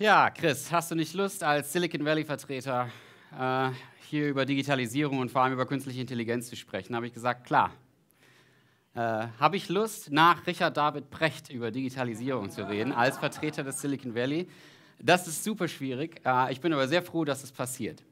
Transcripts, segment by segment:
Ja, Chris, hast du nicht Lust, als Silicon Valley-Vertreter äh, hier über Digitalisierung und vor allem über künstliche Intelligenz zu sprechen? Habe ich gesagt, klar. Äh, Habe ich Lust, nach Richard David Precht über Digitalisierung zu reden, als Vertreter des Silicon Valley? Das ist super schwierig. Äh, ich bin aber sehr froh, dass es das passiert.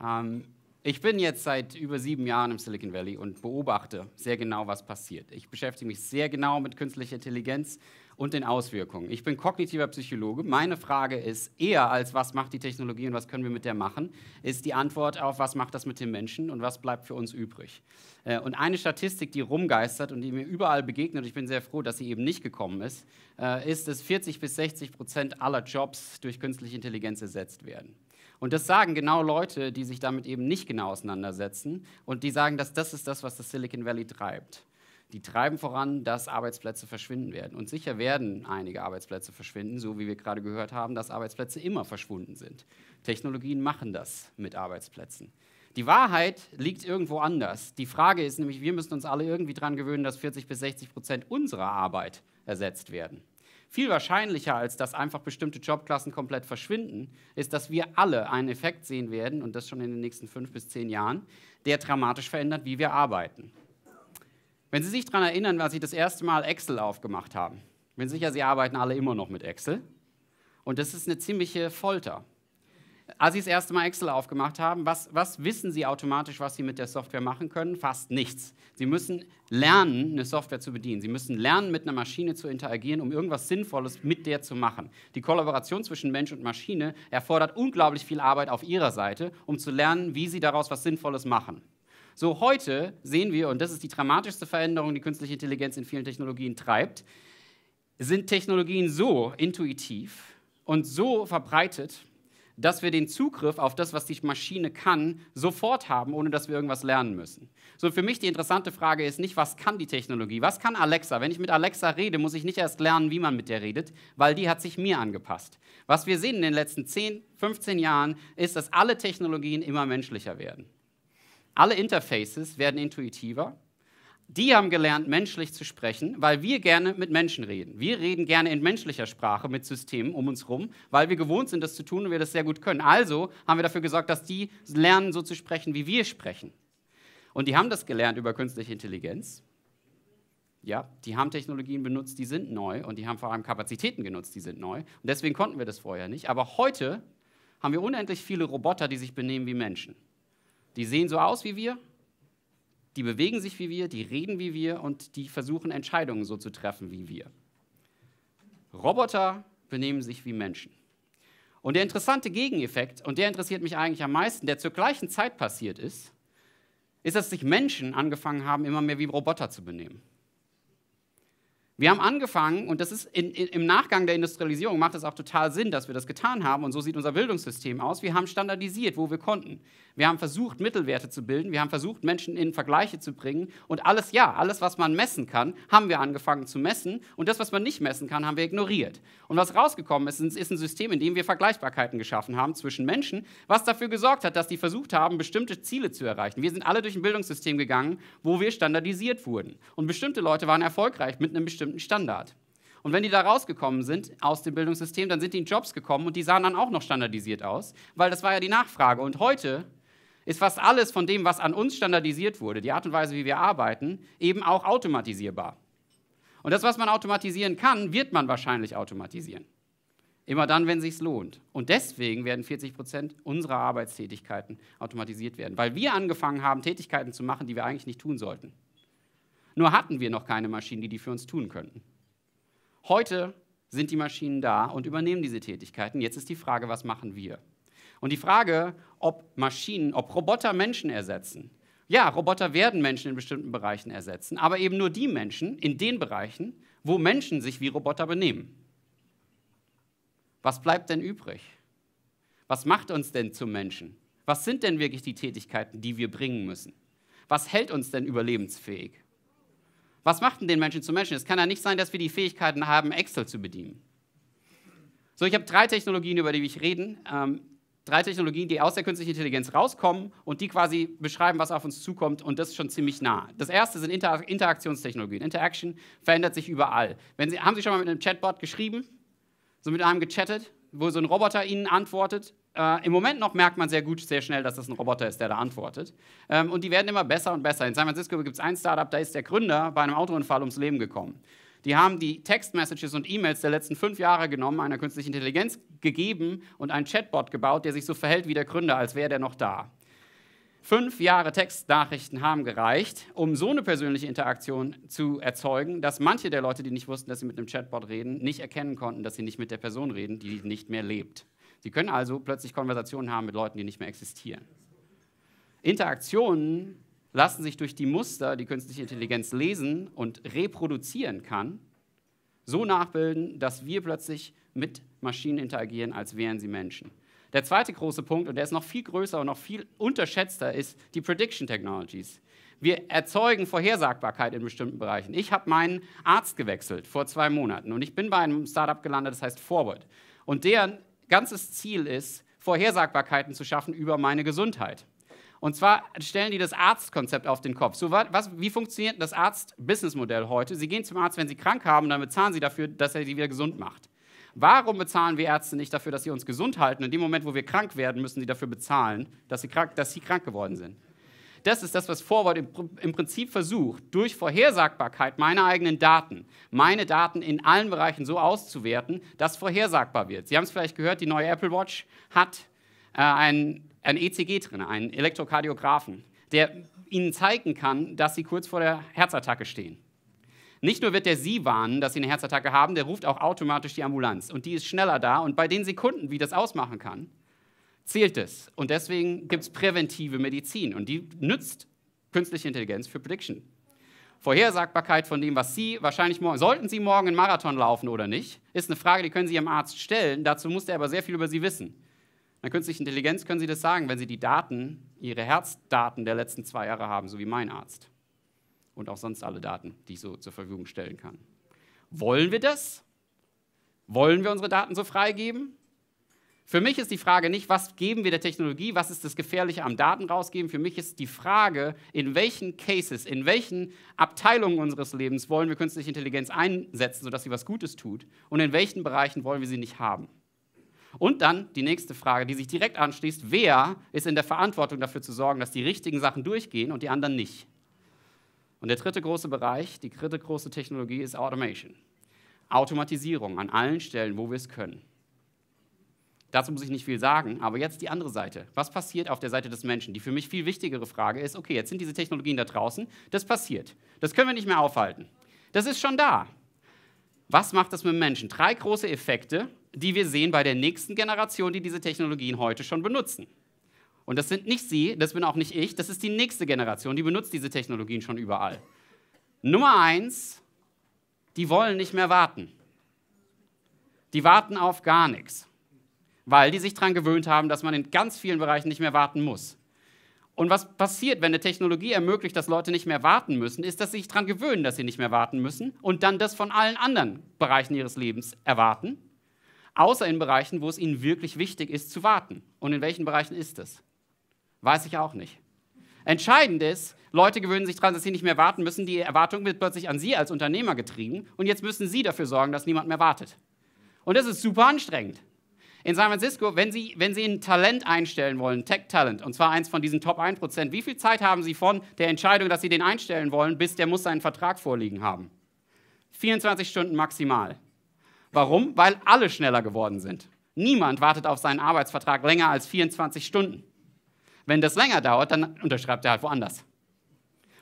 Ähm, ich bin jetzt seit über sieben Jahren im Silicon Valley und beobachte sehr genau, was passiert. Ich beschäftige mich sehr genau mit künstlicher Intelligenz und den Auswirkungen. Ich bin kognitiver Psychologe. Meine Frage ist eher als was macht die Technologie und was können wir mit der machen, ist die Antwort auf was macht das mit den Menschen und was bleibt für uns übrig. Äh, und eine Statistik, die rumgeistert und die mir überall begegnet, ich bin sehr froh, dass sie eben nicht gekommen ist, äh, ist, dass 40 bis 60 Prozent aller Jobs durch künstliche Intelligenz ersetzt werden. Und das sagen genau Leute, die sich damit eben nicht genau auseinandersetzen und die sagen, dass das ist das, was das Silicon Valley treibt die treiben voran, dass Arbeitsplätze verschwinden werden. Und sicher werden einige Arbeitsplätze verschwinden, so wie wir gerade gehört haben, dass Arbeitsplätze immer verschwunden sind. Technologien machen das mit Arbeitsplätzen. Die Wahrheit liegt irgendwo anders. Die Frage ist nämlich, wir müssen uns alle irgendwie daran gewöhnen, dass 40 bis 60 Prozent unserer Arbeit ersetzt werden. Viel wahrscheinlicher, als dass einfach bestimmte Jobklassen komplett verschwinden, ist, dass wir alle einen Effekt sehen werden, und das schon in den nächsten fünf bis zehn Jahren, der dramatisch verändert, wie wir arbeiten. Wenn Sie sich daran erinnern, als Sie das erste Mal Excel aufgemacht haben, ich bin sicher, Sie arbeiten alle immer noch mit Excel. Und das ist eine ziemliche Folter. Als Sie das erste Mal Excel aufgemacht haben, was, was wissen Sie automatisch, was Sie mit der Software machen können? Fast nichts. Sie müssen lernen, eine Software zu bedienen. Sie müssen lernen, mit einer Maschine zu interagieren, um irgendwas Sinnvolles mit der zu machen. Die Kollaboration zwischen Mensch und Maschine erfordert unglaublich viel Arbeit auf Ihrer Seite, um zu lernen, wie Sie daraus was Sinnvolles machen. So heute sehen wir, und das ist die dramatischste Veränderung, die künstliche Intelligenz in vielen Technologien treibt, sind Technologien so intuitiv und so verbreitet, dass wir den Zugriff auf das, was die Maschine kann, sofort haben, ohne dass wir irgendwas lernen müssen. So für mich die interessante Frage ist nicht, was kann die Technologie? Was kann Alexa? Wenn ich mit Alexa rede, muss ich nicht erst lernen, wie man mit der redet, weil die hat sich mir angepasst. Was wir sehen in den letzten 10, 15 Jahren ist, dass alle Technologien immer menschlicher werden. Alle Interfaces werden intuitiver. Die haben gelernt, menschlich zu sprechen, weil wir gerne mit Menschen reden. Wir reden gerne in menschlicher Sprache mit Systemen um uns herum, weil wir gewohnt sind, das zu tun und wir das sehr gut können. Also haben wir dafür gesorgt, dass die lernen, so zu sprechen, wie wir sprechen. Und die haben das gelernt über künstliche Intelligenz. Ja, die haben Technologien benutzt, die sind neu und die haben vor allem Kapazitäten genutzt, die sind neu. Und deswegen konnten wir das vorher nicht. Aber heute haben wir unendlich viele Roboter, die sich benehmen wie Menschen. Die sehen so aus wie wir, die bewegen sich wie wir, die reden wie wir und die versuchen Entscheidungen so zu treffen wie wir. Roboter benehmen sich wie Menschen. Und der interessante Gegeneffekt, und der interessiert mich eigentlich am meisten, der zur gleichen Zeit passiert ist, ist, dass sich Menschen angefangen haben, immer mehr wie Roboter zu benehmen. Wir haben angefangen, und das ist in, in, im Nachgang der Industrialisierung macht es auch total Sinn, dass wir das getan haben, und so sieht unser Bildungssystem aus. Wir haben standardisiert, wo wir konnten. Wir haben versucht, Mittelwerte zu bilden, wir haben versucht, Menschen in Vergleiche zu bringen, und alles, ja, alles, was man messen kann, haben wir angefangen zu messen, und das, was man nicht messen kann, haben wir ignoriert. Und was rausgekommen ist, ist ein System, in dem wir Vergleichbarkeiten geschaffen haben zwischen Menschen, was dafür gesorgt hat, dass die versucht haben, bestimmte Ziele zu erreichen. Wir sind alle durch ein Bildungssystem gegangen, wo wir standardisiert wurden. Und bestimmte Leute waren erfolgreich mit einem bestimmten bestimmten Standard. Und wenn die da rausgekommen sind aus dem Bildungssystem, dann sind die in Jobs gekommen und die sahen dann auch noch standardisiert aus, weil das war ja die Nachfrage. Und heute ist fast alles von dem, was an uns standardisiert wurde, die Art und Weise, wie wir arbeiten, eben auch automatisierbar. Und das, was man automatisieren kann, wird man wahrscheinlich automatisieren. Immer dann, wenn sich's lohnt. Und deswegen werden 40 Prozent unserer Arbeitstätigkeiten automatisiert werden, weil wir angefangen haben, Tätigkeiten zu machen, die wir eigentlich nicht tun sollten. Nur hatten wir noch keine Maschinen, die die für uns tun könnten. Heute sind die Maschinen da und übernehmen diese Tätigkeiten. Jetzt ist die Frage, was machen wir? Und die Frage, ob Maschinen, ob Roboter Menschen ersetzen. Ja, Roboter werden Menschen in bestimmten Bereichen ersetzen, aber eben nur die Menschen in den Bereichen, wo Menschen sich wie Roboter benehmen. Was bleibt denn übrig? Was macht uns denn zum Menschen? Was sind denn wirklich die Tätigkeiten, die wir bringen müssen? Was hält uns denn überlebensfähig? Was macht denn den Menschen zu Menschen? Es kann ja nicht sein, dass wir die Fähigkeiten haben, Excel zu bedienen. So, ich habe drei Technologien, über die ich reden. Ähm, drei Technologien, die aus der künstlichen Intelligenz rauskommen und die quasi beschreiben, was auf uns zukommt und das ist schon ziemlich nah. Das erste sind Inter Interaktionstechnologien. Interaction verändert sich überall. Sie, haben Sie schon mal mit einem Chatbot geschrieben? So mit einem gechattet, wo so ein Roboter Ihnen antwortet äh, Im Moment noch merkt man sehr gut, sehr schnell, dass das ein Roboter ist, der da antwortet. Ähm, und die werden immer besser und besser. In San Francisco gibt es ein Startup, da ist der Gründer bei einem Autounfall ums Leben gekommen. Die haben die Textmessages und E-Mails der letzten fünf Jahre genommen, einer künstlichen Intelligenz gegeben und einen Chatbot gebaut, der sich so verhält wie der Gründer, als wäre der noch da. Fünf Jahre Textnachrichten haben gereicht, um so eine persönliche Interaktion zu erzeugen, dass manche der Leute, die nicht wussten, dass sie mit einem Chatbot reden, nicht erkennen konnten, dass sie nicht mit der Person reden, die nicht mehr lebt. Sie können also plötzlich Konversationen haben mit Leuten, die nicht mehr existieren. Interaktionen lassen sich durch die Muster, die künstliche Intelligenz lesen und reproduzieren kann, so nachbilden, dass wir plötzlich mit Maschinen interagieren, als wären sie Menschen. Der zweite große Punkt, und der ist noch viel größer und noch viel unterschätzter, ist die Prediction Technologies. Wir erzeugen Vorhersagbarkeit in bestimmten Bereichen. Ich habe meinen Arzt gewechselt vor zwei Monaten und ich bin bei einem Startup gelandet, das heißt Forward. Und deren ganzes Ziel ist, Vorhersagbarkeiten zu schaffen über meine Gesundheit. Und zwar stellen die das Arztkonzept auf den Kopf. So, was, wie funktioniert das Arzt-Business-Modell heute? Sie gehen zum Arzt, wenn sie krank haben, dann bezahlen sie dafür, dass er sie wieder gesund macht. Warum bezahlen wir Ärzte nicht dafür, dass sie uns gesund halten? In dem Moment, wo wir krank werden, müssen sie dafür bezahlen, dass sie krank, dass sie krank geworden sind. Das ist das, was Forward im Prinzip versucht, durch Vorhersagbarkeit meiner eigenen Daten, meine Daten in allen Bereichen so auszuwerten, dass vorhersagbar wird. Sie haben es vielleicht gehört, die neue Apple Watch hat äh, einen, einen ECG drin, einen Elektrokardiographen, der Ihnen zeigen kann, dass Sie kurz vor der Herzattacke stehen. Nicht nur wird der Sie warnen, dass Sie eine Herzattacke haben, der ruft auch automatisch die Ambulanz. Und die ist schneller da. Und bei den Sekunden, wie das ausmachen kann, zählt es. Und deswegen gibt es präventive Medizin und die nützt künstliche Intelligenz für Prediction. Vorhersagbarkeit von dem, was Sie wahrscheinlich morgen, sollten Sie morgen einen Marathon laufen oder nicht, ist eine Frage, die können Sie Ihrem Arzt stellen. Dazu muss er aber sehr viel über Sie wissen. In der künstlichen Intelligenz können Sie das sagen, wenn Sie die Daten, Ihre Herzdaten der letzten zwei Jahre haben, so wie mein Arzt. Und auch sonst alle Daten, die ich so zur Verfügung stellen kann. Wollen wir das? Wollen wir unsere Daten so freigeben? Für mich ist die Frage nicht, was geben wir der Technologie, was ist das Gefährliche am Daten rausgeben. Für mich ist die Frage, in welchen Cases, in welchen Abteilungen unseres Lebens wollen wir künstliche Intelligenz einsetzen, sodass sie was Gutes tut und in welchen Bereichen wollen wir sie nicht haben. Und dann die nächste Frage, die sich direkt anschließt, wer ist in der Verantwortung dafür zu sorgen, dass die richtigen Sachen durchgehen und die anderen nicht? Und der dritte große Bereich, die dritte große Technologie ist Automation. Automatisierung an allen Stellen, wo wir es können. Dazu muss ich nicht viel sagen, aber jetzt die andere Seite. Was passiert auf der Seite des Menschen? Die für mich viel wichtigere Frage ist, okay, jetzt sind diese Technologien da draußen, das passiert. Das können wir nicht mehr aufhalten. Das ist schon da. Was macht das mit dem Menschen? Drei große Effekte, die wir sehen bei der nächsten Generation, die diese Technologien heute schon benutzen. Und das sind nicht Sie, das bin auch nicht ich, das ist die nächste Generation, die benutzt diese Technologien schon überall. Nummer eins, die wollen nicht mehr warten. Die warten auf gar nichts weil die sich daran gewöhnt haben, dass man in ganz vielen Bereichen nicht mehr warten muss. Und was passiert, wenn eine Technologie ermöglicht, dass Leute nicht mehr warten müssen, ist, dass sie sich daran gewöhnen, dass sie nicht mehr warten müssen und dann das von allen anderen Bereichen ihres Lebens erwarten, außer in Bereichen, wo es ihnen wirklich wichtig ist zu warten. Und in welchen Bereichen ist das? Weiß ich auch nicht. Entscheidend ist, Leute gewöhnen sich daran, dass sie nicht mehr warten müssen. Die Erwartung wird plötzlich an sie als Unternehmer getrieben und jetzt müssen sie dafür sorgen, dass niemand mehr wartet. Und das ist super anstrengend in San Francisco, wenn Sie, wenn Sie ein Talent einstellen wollen, Tech-Talent, und zwar eins von diesen Top 1%, wie viel Zeit haben Sie von der Entscheidung, dass Sie den einstellen wollen, bis der muss seinen Vertrag vorliegen haben? 24 Stunden maximal. Warum? Weil alle schneller geworden sind. Niemand wartet auf seinen Arbeitsvertrag länger als 24 Stunden. Wenn das länger dauert, dann unterschreibt er halt woanders.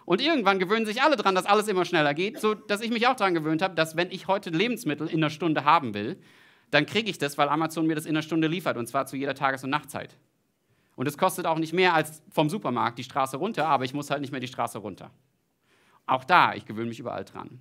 Und irgendwann gewöhnen sich alle daran, dass alles immer schneller geht, so dass ich mich auch daran gewöhnt habe, dass wenn ich heute Lebensmittel in einer Stunde haben will, dann kriege ich das, weil Amazon mir das in einer Stunde liefert und zwar zu jeder Tages- und Nachtzeit. Und es kostet auch nicht mehr als vom Supermarkt die Straße runter, aber ich muss halt nicht mehr die Straße runter. Auch da, ich gewöhne mich überall dran.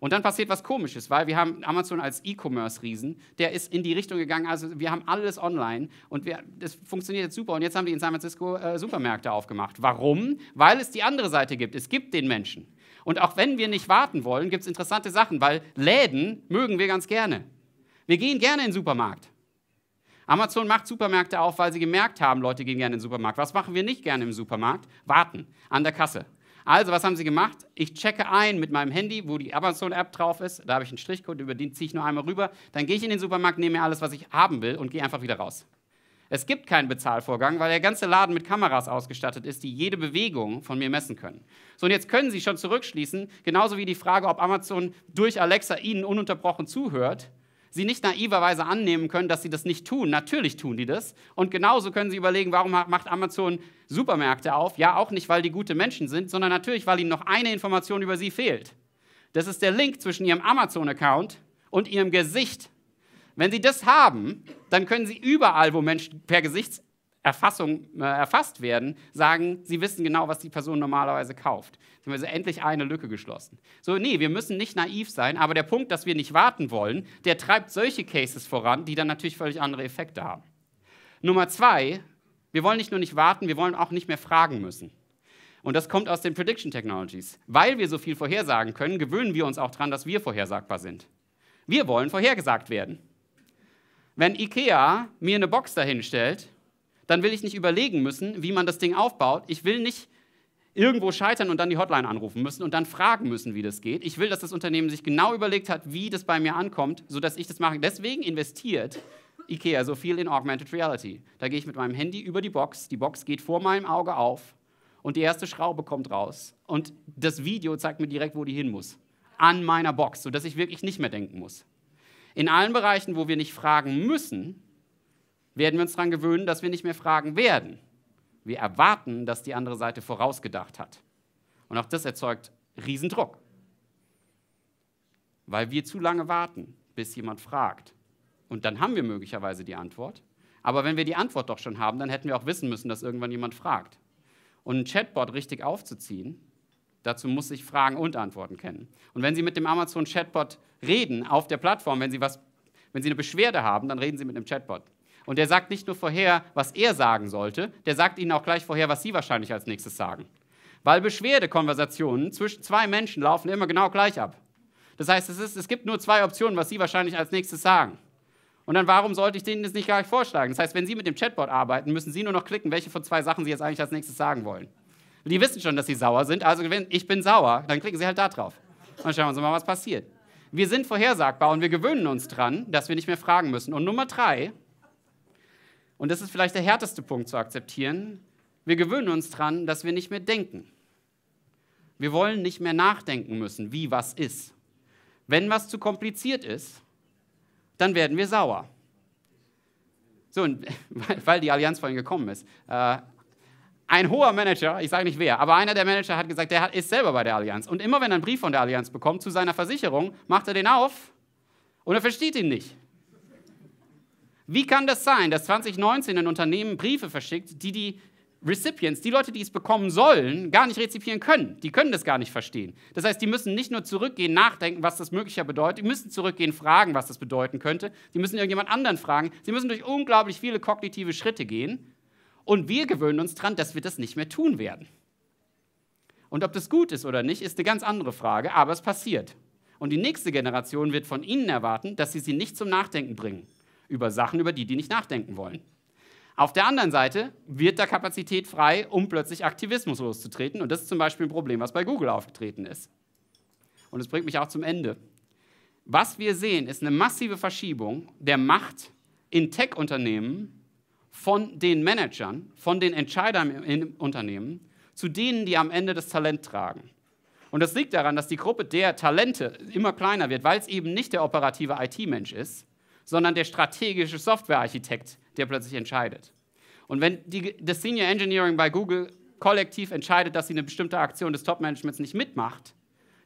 Und dann passiert was Komisches, weil wir haben Amazon als E-Commerce-Riesen, der ist in die Richtung gegangen, also wir haben alles online und wir, das funktioniert jetzt super. Und jetzt haben die in San Francisco äh, Supermärkte aufgemacht. Warum? Weil es die andere Seite gibt. Es gibt den Menschen. Und auch wenn wir nicht warten wollen, gibt es interessante Sachen, weil Läden mögen wir ganz gerne. Wir gehen gerne in den Supermarkt. Amazon macht Supermärkte auf, weil sie gemerkt haben, Leute gehen gerne in den Supermarkt. Was machen wir nicht gerne im Supermarkt? Warten an der Kasse. Also, was haben sie gemacht? Ich checke ein mit meinem Handy, wo die Amazon-App drauf ist. Da habe ich einen Strichcode, über den ziehe ich nur einmal rüber. Dann gehe ich in den Supermarkt, nehme mir alles, was ich haben will und gehe einfach wieder raus. Es gibt keinen Bezahlvorgang, weil der ganze Laden mit Kameras ausgestattet ist, die jede Bewegung von mir messen können. So, und jetzt können Sie schon zurückschließen, genauso wie die Frage, ob Amazon durch Alexa Ihnen ununterbrochen zuhört, sie nicht naiverweise annehmen können, dass sie das nicht tun. Natürlich tun die das. Und genauso können sie überlegen, warum macht Amazon Supermärkte auf? Ja, auch nicht, weil die gute Menschen sind, sondern natürlich, weil ihnen noch eine Information über sie fehlt. Das ist der Link zwischen ihrem Amazon-Account und ihrem Gesicht. Wenn sie das haben, dann können sie überall, wo Menschen per Gesichts Erfassung, äh, erfasst werden, sagen, sie wissen genau, was die Person normalerweise kauft. Sie haben also endlich eine Lücke geschlossen. So, nee, wir müssen nicht naiv sein, aber der Punkt, dass wir nicht warten wollen, der treibt solche Cases voran, die dann natürlich völlig andere Effekte haben. Nummer zwei, wir wollen nicht nur nicht warten, wir wollen auch nicht mehr fragen müssen. Und das kommt aus den Prediction Technologies. Weil wir so viel vorhersagen können, gewöhnen wir uns auch daran, dass wir vorhersagbar sind. Wir wollen vorhergesagt werden. Wenn IKEA mir eine Box dahinstellt dann will ich nicht überlegen müssen, wie man das Ding aufbaut. Ich will nicht irgendwo scheitern und dann die Hotline anrufen müssen und dann fragen müssen, wie das geht. Ich will, dass das Unternehmen sich genau überlegt hat, wie das bei mir ankommt, sodass ich das mache. Deswegen investiert IKEA so viel in Augmented Reality. Da gehe ich mit meinem Handy über die Box, die Box geht vor meinem Auge auf und die erste Schraube kommt raus und das Video zeigt mir direkt, wo die hin muss. An meiner Box, sodass ich wirklich nicht mehr denken muss. In allen Bereichen, wo wir nicht fragen müssen, werden wir uns daran gewöhnen, dass wir nicht mehr fragen werden. Wir erwarten, dass die andere Seite vorausgedacht hat. Und auch das erzeugt Riesendruck, weil wir zu lange warten, bis jemand fragt. Und dann haben wir möglicherweise die Antwort. Aber wenn wir die Antwort doch schon haben, dann hätten wir auch wissen müssen, dass irgendwann jemand fragt. Und ein Chatbot richtig aufzuziehen, dazu muss ich Fragen und Antworten kennen. Und wenn Sie mit dem Amazon Chatbot reden auf der Plattform, wenn Sie, was, wenn Sie eine Beschwerde haben, dann reden Sie mit einem Chatbot. Und der sagt nicht nur vorher, was er sagen sollte, der sagt ihnen auch gleich vorher, was sie wahrscheinlich als nächstes sagen. Weil Beschwerdekonversationen zwischen zwei Menschen laufen immer genau gleich ab. Das heißt, es, ist, es gibt nur zwei Optionen, was sie wahrscheinlich als nächstes sagen. Und dann, warum sollte ich denen das nicht gleich vorschlagen? Das heißt, wenn Sie mit dem Chatbot arbeiten, müssen Sie nur noch klicken, welche von zwei Sachen Sie jetzt eigentlich als nächstes sagen wollen. Die wissen schon, dass Sie sauer sind, also wenn ich bin sauer, dann klicken Sie halt da drauf. Und dann schauen wir mal, was passiert. Wir sind vorhersagbar und wir gewöhnen uns dran, dass wir nicht mehr fragen müssen. Und Nummer drei, und das ist vielleicht der härteste Punkt zu akzeptieren. Wir gewöhnen uns daran, dass wir nicht mehr denken. Wir wollen nicht mehr nachdenken müssen, wie was ist. Wenn was zu kompliziert ist, dann werden wir sauer. So, weil die Allianz vorhin gekommen ist. Äh, ein hoher Manager, ich sage nicht wer, aber einer der Manager hat gesagt, der ist selber bei der Allianz. Und immer wenn er einen Brief von der Allianz bekommt zu seiner Versicherung, macht er den auf und er versteht ihn nicht. Wie kann das sein, dass 2019 ein Unternehmen Briefe verschickt, die die Recipients, die Leute, die es bekommen sollen, gar nicht rezipieren können. Die können das gar nicht verstehen. Das heißt, die müssen nicht nur zurückgehen, nachdenken, was das möglicher bedeutet, die müssen zurückgehen, fragen, was das bedeuten könnte. Die müssen irgendjemand anderen fragen. Sie müssen durch unglaublich viele kognitive Schritte gehen. Und wir gewöhnen uns daran, dass wir das nicht mehr tun werden. Und ob das gut ist oder nicht, ist eine ganz andere Frage, aber es passiert. Und die nächste Generation wird von Ihnen erwarten, dass Sie sie nicht zum Nachdenken bringen über Sachen, über die die nicht nachdenken wollen. Auf der anderen Seite wird da Kapazität frei, um plötzlich Aktivismus loszutreten. Und das ist zum Beispiel ein Problem, was bei Google aufgetreten ist. Und es bringt mich auch zum Ende. Was wir sehen, ist eine massive Verschiebung der Macht in Tech-Unternehmen von den Managern, von den Entscheidern im Unternehmen zu denen, die am Ende das Talent tragen. Und das liegt daran, dass die Gruppe der Talente immer kleiner wird, weil es eben nicht der operative IT-Mensch ist, sondern der strategische Softwarearchitekt, der plötzlich entscheidet. Und wenn die, das Senior Engineering bei Google kollektiv entscheidet, dass sie eine bestimmte Aktion des Top-Managements nicht mitmacht,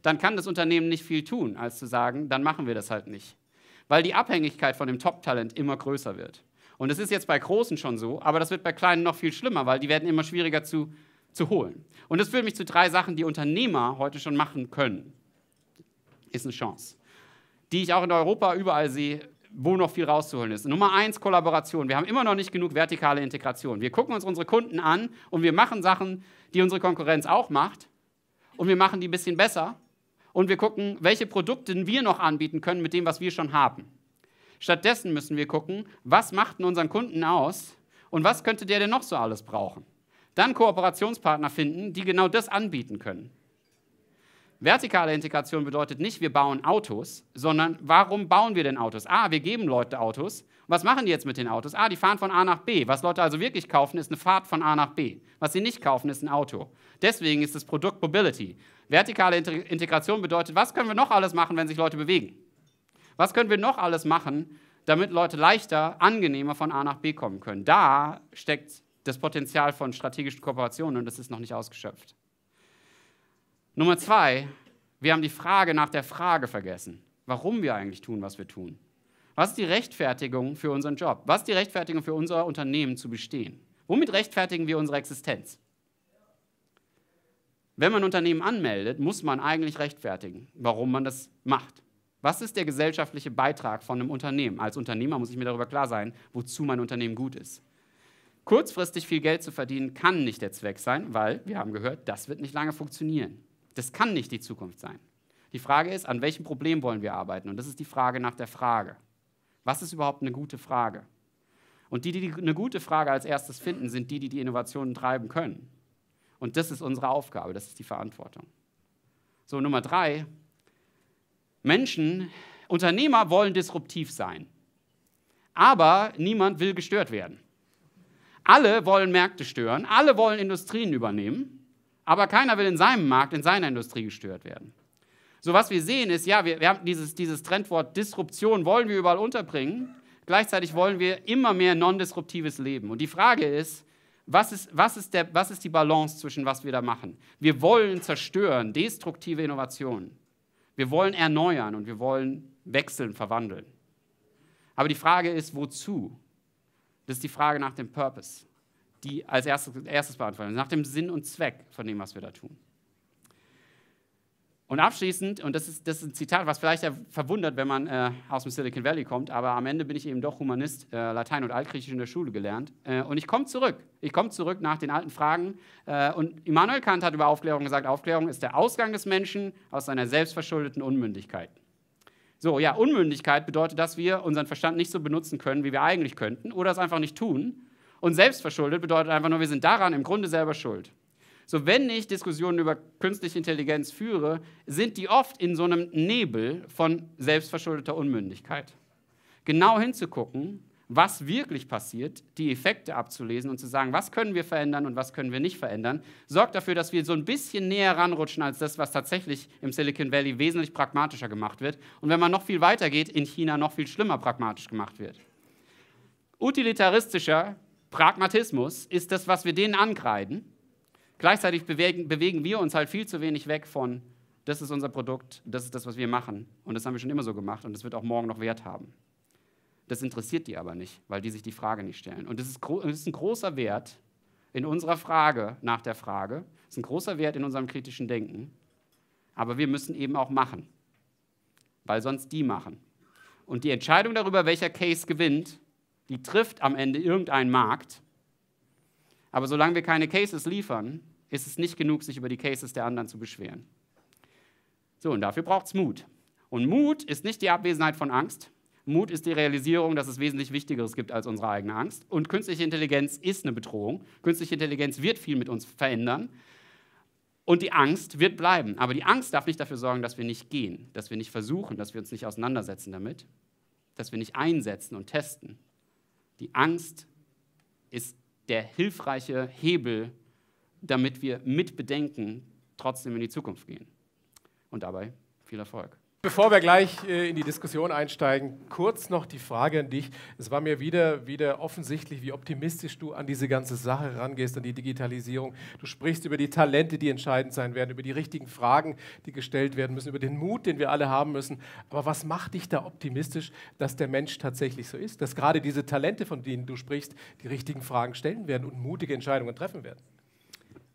dann kann das Unternehmen nicht viel tun, als zu sagen, dann machen wir das halt nicht. Weil die Abhängigkeit von dem Top-Talent immer größer wird. Und das ist jetzt bei Großen schon so, aber das wird bei Kleinen noch viel schlimmer, weil die werden immer schwieriger zu, zu holen. Und das führt mich zu drei Sachen, die Unternehmer heute schon machen können. Ist eine Chance. Die ich auch in Europa überall sehe, wo noch viel rauszuholen ist. Nummer eins, Kollaboration. Wir haben immer noch nicht genug vertikale Integration. Wir gucken uns unsere Kunden an und wir machen Sachen, die unsere Konkurrenz auch macht. Und wir machen die ein bisschen besser. Und wir gucken, welche Produkte wir noch anbieten können mit dem, was wir schon haben. Stattdessen müssen wir gucken, was macht denn unseren Kunden aus und was könnte der denn noch so alles brauchen. Dann Kooperationspartner finden, die genau das anbieten können. Vertikale Integration bedeutet nicht, wir bauen Autos, sondern warum bauen wir denn Autos? Ah, wir geben Leute Autos. Was machen die jetzt mit den Autos? Ah, die fahren von A nach B. Was Leute also wirklich kaufen, ist eine Fahrt von A nach B. Was sie nicht kaufen, ist ein Auto. Deswegen ist das Produkt Mobility. Vertikale Integration bedeutet, was können wir noch alles machen, wenn sich Leute bewegen? Was können wir noch alles machen, damit Leute leichter, angenehmer von A nach B kommen können? Da steckt das Potenzial von strategischen Kooperationen und das ist noch nicht ausgeschöpft. Nummer zwei, wir haben die Frage nach der Frage vergessen, warum wir eigentlich tun, was wir tun. Was ist die Rechtfertigung für unseren Job? Was ist die Rechtfertigung für unser Unternehmen zu bestehen? Womit rechtfertigen wir unsere Existenz? Wenn man ein Unternehmen anmeldet, muss man eigentlich rechtfertigen, warum man das macht. Was ist der gesellschaftliche Beitrag von einem Unternehmen? Als Unternehmer muss ich mir darüber klar sein, wozu mein Unternehmen gut ist. Kurzfristig viel Geld zu verdienen kann nicht der Zweck sein, weil, wir haben gehört, das wird nicht lange funktionieren. Das kann nicht die Zukunft sein. Die Frage ist, an welchem Problem wollen wir arbeiten? Und das ist die Frage nach der Frage. Was ist überhaupt eine gute Frage? Und die, die eine gute Frage als erstes finden, sind die, die die Innovationen treiben können. Und das ist unsere Aufgabe, das ist die Verantwortung. So, Nummer drei. Menschen, Unternehmer wollen disruptiv sein. Aber niemand will gestört werden. Alle wollen Märkte stören, alle wollen Industrien übernehmen aber keiner will in seinem Markt, in seiner Industrie gestört werden. So was wir sehen ist, ja, wir, wir haben dieses, dieses Trendwort Disruption, wollen wir überall unterbringen. Gleichzeitig wollen wir immer mehr non-disruptives Leben. Und die Frage ist, was ist, was, ist der, was ist die Balance zwischen was wir da machen? Wir wollen zerstören, destruktive Innovationen. Wir wollen erneuern und wir wollen wechseln, verwandeln. Aber die Frage ist, wozu? Das ist die Frage nach dem Purpose die als erstes, erstes beantworten, nach dem Sinn und Zweck von dem, was wir da tun. Und abschließend, und das ist, das ist ein Zitat, was vielleicht verwundert, wenn man äh, aus dem Silicon Valley kommt, aber am Ende bin ich eben doch Humanist, äh, Latein und Altgriechisch in der Schule gelernt. Äh, und ich komme zurück. Ich komme zurück nach den alten Fragen. Äh, und Immanuel Kant hat über Aufklärung gesagt, Aufklärung ist der Ausgang des Menschen aus seiner selbstverschuldeten Unmündigkeit. So, ja, Unmündigkeit bedeutet, dass wir unseren Verstand nicht so benutzen können, wie wir eigentlich könnten, oder es einfach nicht tun, und selbstverschuldet bedeutet einfach nur, wir sind daran im Grunde selber schuld. So, wenn ich Diskussionen über künstliche Intelligenz führe, sind die oft in so einem Nebel von selbstverschuldeter Unmündigkeit. Genau hinzugucken, was wirklich passiert, die Effekte abzulesen und zu sagen, was können wir verändern und was können wir nicht verändern, sorgt dafür, dass wir so ein bisschen näher ranrutschen als das, was tatsächlich im Silicon Valley wesentlich pragmatischer gemacht wird. Und wenn man noch viel weiter geht, in China noch viel schlimmer pragmatisch gemacht wird. Utilitaristischer Pragmatismus ist das, was wir denen ankreiden. Gleichzeitig bewegen, bewegen wir uns halt viel zu wenig weg von, das ist unser Produkt, das ist das, was wir machen. Und das haben wir schon immer so gemacht und das wird auch morgen noch Wert haben. Das interessiert die aber nicht, weil die sich die Frage nicht stellen. Und das ist, das ist ein großer Wert in unserer Frage nach der Frage, das ist ein großer Wert in unserem kritischen Denken. Aber wir müssen eben auch machen, weil sonst die machen. Und die Entscheidung darüber, welcher Case gewinnt, die trifft am Ende irgendeinen Markt. Aber solange wir keine Cases liefern, ist es nicht genug, sich über die Cases der anderen zu beschweren. So, und dafür braucht es Mut. Und Mut ist nicht die Abwesenheit von Angst. Mut ist die Realisierung, dass es wesentlich Wichtigeres gibt als unsere eigene Angst. Und künstliche Intelligenz ist eine Bedrohung. Künstliche Intelligenz wird viel mit uns verändern. Und die Angst wird bleiben. Aber die Angst darf nicht dafür sorgen, dass wir nicht gehen, dass wir nicht versuchen, dass wir uns nicht auseinandersetzen damit, dass wir nicht einsetzen und testen. Die Angst ist der hilfreiche Hebel, damit wir mit Bedenken trotzdem in die Zukunft gehen. Und dabei viel Erfolg. Bevor wir gleich äh, in die Diskussion einsteigen, kurz noch die Frage an dich. Es war mir wieder, wieder offensichtlich, wie optimistisch du an diese ganze Sache rangehst, an die Digitalisierung. Du sprichst über die Talente, die entscheidend sein werden, über die richtigen Fragen, die gestellt werden müssen, über den Mut, den wir alle haben müssen. Aber was macht dich da optimistisch, dass der Mensch tatsächlich so ist? Dass gerade diese Talente, von denen du sprichst, die richtigen Fragen stellen werden und mutige Entscheidungen treffen werden?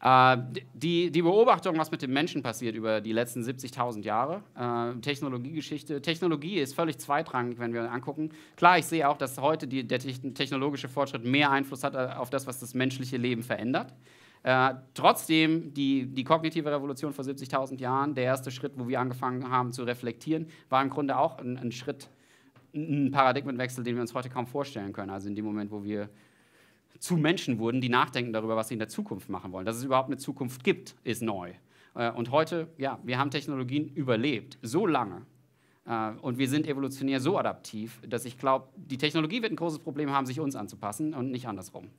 Äh, die, die Beobachtung, was mit dem Menschen passiert über die letzten 70.000 Jahre, äh, Technologiegeschichte, Technologie ist völlig zweitrangig, wenn wir angucken. Klar, ich sehe auch, dass heute die, der technologische Fortschritt mehr Einfluss hat äh, auf das, was das menschliche Leben verändert. Äh, trotzdem, die, die kognitive Revolution vor 70.000 Jahren, der erste Schritt, wo wir angefangen haben zu reflektieren, war im Grunde auch ein, ein Schritt, ein Paradigmenwechsel, den wir uns heute kaum vorstellen können. Also in dem Moment, wo wir zu Menschen wurden, die nachdenken darüber, was sie in der Zukunft machen wollen. Dass es überhaupt eine Zukunft gibt, ist neu. Äh, und heute, ja, wir haben Technologien überlebt, so lange. Äh, und wir sind evolutionär so adaptiv, dass ich glaube, die Technologie wird ein großes Problem haben, sich uns anzupassen und nicht andersrum.